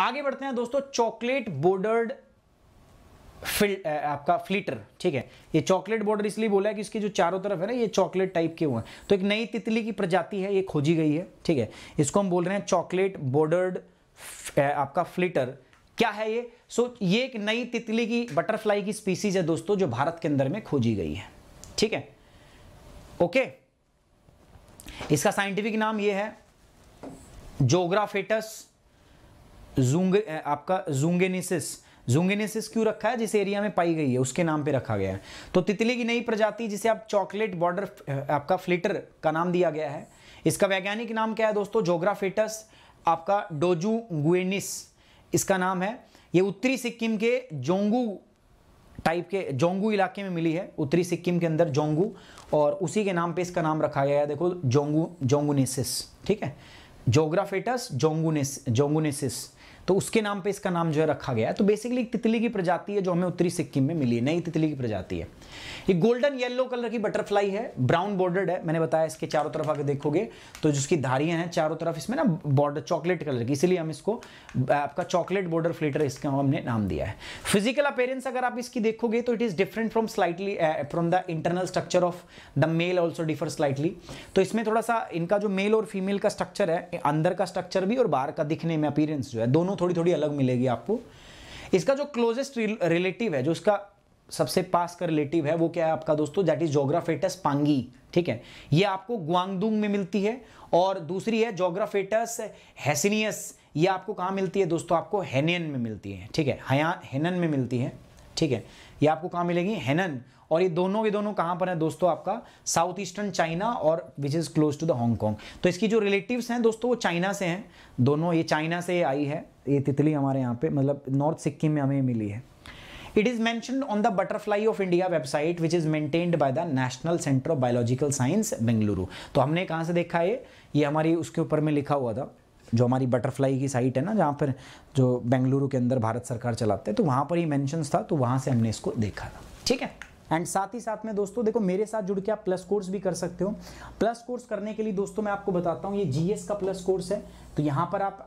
आगे बढ़ते हैं दोस्तों चॉकलेट बोर्डर्ड फिल आपका फ्लीटर ठीक है ये चॉकलेट बॉर्डर इसलिए बोला है कि इसके जो चारों तरफ है ना ये चॉकलेट टाइप के हुए हैं तो एक नई तितली की प्रजाति है ये खोजी गई है ठीक है इसको हम बोल रहे हैं चॉकलेट बॉर्डर्ड आपका फ्लीटर क्या है ये सो ये एक नई तितली की बटरफ्लाई की स्पीसीज है दोस्तों जो भारत के अंदर में खोजी गई है ठीक है ओके इसका साइंटिफिक नाम ये है जोग्राफेटस जूंग आपका जूंगेनिसिस जूंगेनेसिस क्यों रखा है जिस एरिया में पाई गई है उसके नाम पे रखा गया है तो तितली की नई प्रजाति जिसे आप चॉकलेट बॉर्डर आपका फ्लिटर का नाम दिया गया है इसका वैज्ञानिक नाम क्या है दोस्तों जोग्राफेटस आपका डोजू गुएनिस इसका नाम है ये उत्तरी सिक्किम के जोंगू टाइप के जोंगू इलाके में मिली है उत्तरी सिक्किम के अंदर जोंगू और उसी के नाम पे इसका नाम रखा गया है देखो जोंगू जोंगुनेसिस ठीक है जोग्राफेटस जोंगुनेस जोंगुनेसिस तो उसके नाम पे इसका नाम जो है रखा गया है तो बेसिकली एक तितली की प्रजाति है जो हमें उत्तरी सिक्किम में मिली है नई तितली की प्रजाति है ये गोल्डन येलो कलर की बटरफ्लाई है ब्राउन बॉर्डर्ड है मैंने बताया इसके चारों तरफ अगर देखोगे तो जिसकी धारियां हैं चारों तरफ इसमें ना बॉर्डर चॉकलेट कलर की इसलिए हम इसको आपका चॉकलेट बॉर्डर फ्लेटर इसका हमने नाम दिया है फिजिकल अपेयरेंस अगर आप इसकी देखोगे तो it is different from slightly from the internal structure of the male also differ slightly तो इसमें थोड़ा सा इनका जो मेल और फीमेल का स्ट्रक्चर है अंदर का स्ट्रक्चर भी और बाहर का दिखने में अपीयरेंस जो है दोनों थोड़ी थोड़ी अलग मिलेगी आपको इसका जो क्लोजेस्ट रिलेटिव है जो इसका सबसे पास का रिलेटिव है वो क्या है आपका दोस्तों दैट इज जोग्राफेटस पांगी ठीक है ये आपको ग्वांगदुंग में मिलती है और दूसरी है जोग्राफेटस हैसिनियस ये आपको कहाँ मिलती है दोस्तों आपको हेनियन में मिलती है ठीक है हयान हेनन में मिलती है ठीक है ये आपको कहाँ मिलेगी हेनन और ये दोनों के दोनों कहाँ पर है दोस्तों आपका साउथ ईस्टर्न चाइना और which is close to the Hong Kong तो इसकी जो रिलेटिव्स हैं दोस्तों वो चाइना से हैं दोनों ये चाइना से आई है ये तितली हमारे यहाँ पे मतलब नॉर्थ सिक्किम में हमें मिली है it is mention on the butterfly of India website which is maintained by the National Centre of Biological Science Bengaluru तो हमने कहाँ से देखा है ये हमारी उसके ऊपर में लिखा हुआ था जो हमारी बटरफ्लाई की साइट है ना जहाँ पर जो बेंगलुरु के अंदर भारत सरकार चलाते हैं तो वहाँ पर ही मैंशंस था तो वहाँ से हमने इसको देखा था ठीक है एंड साथ ही साथ में दोस्तों देखो मेरे साथ जुड़ के आप प्लस कोर्स भी कर सकते हो प्लस कोर्स करने के लिए दोस्तों मैं आपको बताता हूँ ये जीएस का प्लस कोर्स है तो यहाँ पर आप